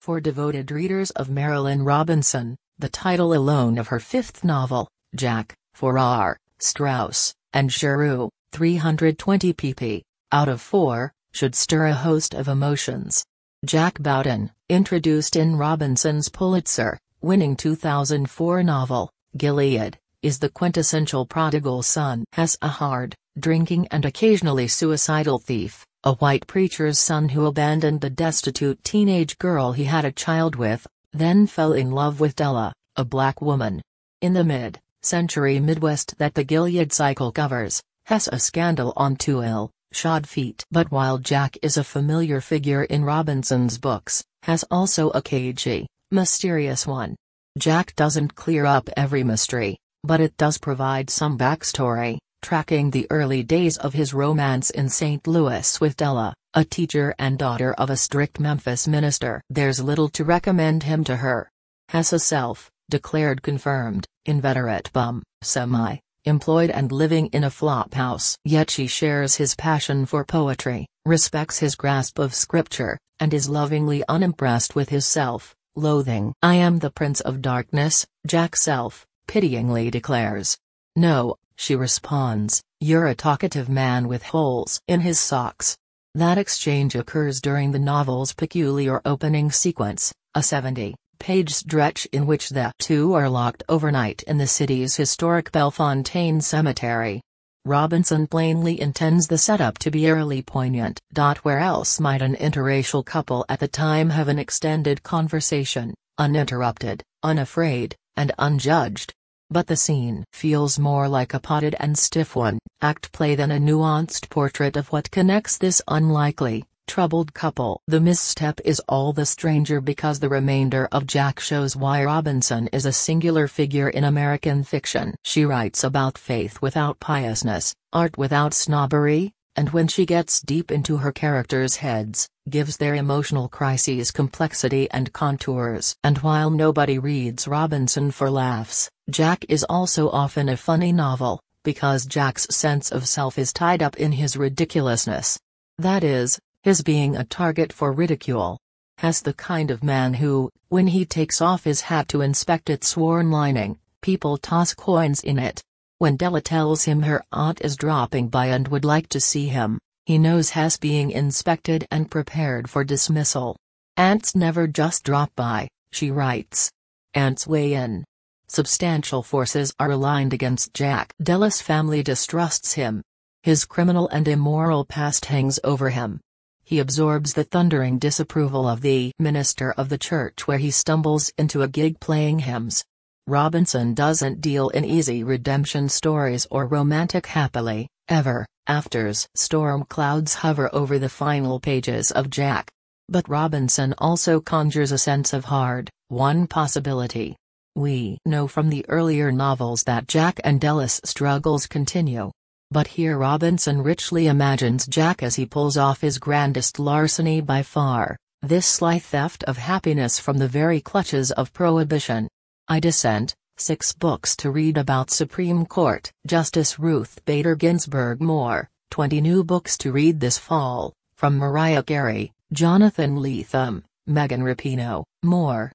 For devoted readers of Marilyn Robinson, the title alone of her fifth novel, Jack, Farrar, Strauss, and Giroux, 320 pp. out of 4, should stir a host of emotions. Jack Bowden, introduced in Robinson's Pulitzer-winning 2004 novel, Gilead, is the quintessential prodigal son. As a hard, drinking and occasionally suicidal thief, a white preacher's son who abandoned the destitute teenage girl he had a child with, then fell in love with Della, a black woman. In the mid-century Midwest that the Gilead cycle covers, has a scandal on two ill, shod feet. But while Jack is a familiar figure in Robinson's books, has also a cagey, mysterious one. Jack doesn't clear up every mystery, but it does provide some backstory, tracking the early days of his romance in St. Louis with Della, a teacher and daughter of a strict Memphis minister. There's little to recommend him to her. Has a self, declared confirmed, inveterate bum, semi, employed and living in a flop house. Yet she shares his passion for poetry, respects his grasp of scripture, and is lovingly unimpressed with his self, loathing. I am the prince of darkness, Jack self, pityingly declares. No, she responds, you're a talkative man with holes in his socks. That exchange occurs during the novel's peculiar opening sequence, a 70-page stretch in which the two are locked overnight in the city's historic Bellefontaine Cemetery. Robinson plainly intends the setup to be eerily poignant. Where else might an interracial couple at the time have an extended conversation, uninterrupted, unafraid, and unjudged? but the scene feels more like a potted and stiff one, act play than a nuanced portrait of what connects this unlikely, troubled couple. The misstep is all the stranger because the remainder of Jack shows why Robinson is a singular figure in American fiction. She writes about faith without piousness, art without snobbery, and when she gets deep into her characters' heads, gives their emotional crises complexity and contours. And while nobody reads Robinson for laughs, Jack is also often a funny novel, because Jack's sense of self is tied up in his ridiculousness. That is, his being a target for ridicule. Has the kind of man who, when he takes off his hat to inspect its worn lining, people toss coins in it. When Della tells him her aunt is dropping by and would like to see him, he knows has being inspected and prepared for dismissal. Ants never just drop by, she writes. Ants weigh in. Substantial forces are aligned against Jack. Della's family distrusts him. His criminal and immoral past hangs over him. He absorbs the thundering disapproval of the minister of the church where he stumbles into a gig playing hymns, Robinson doesn't deal in easy redemption stories or romantic happily ever afters. Storm clouds hover over the final pages of Jack. But Robinson also conjures a sense of hard, one possibility. We know from the earlier novels that Jack and Ellis' struggles continue. But here Robinson richly imagines Jack as he pulls off his grandest larceny by far, this sly theft of happiness from the very clutches of prohibition. I Dissent, Six Books to Read About Supreme Court, Justice Ruth Bader Ginsburg Moore, 20 New Books to Read This Fall, from Mariah Carey, Jonathan Lethem, Megan Rapinoe, more.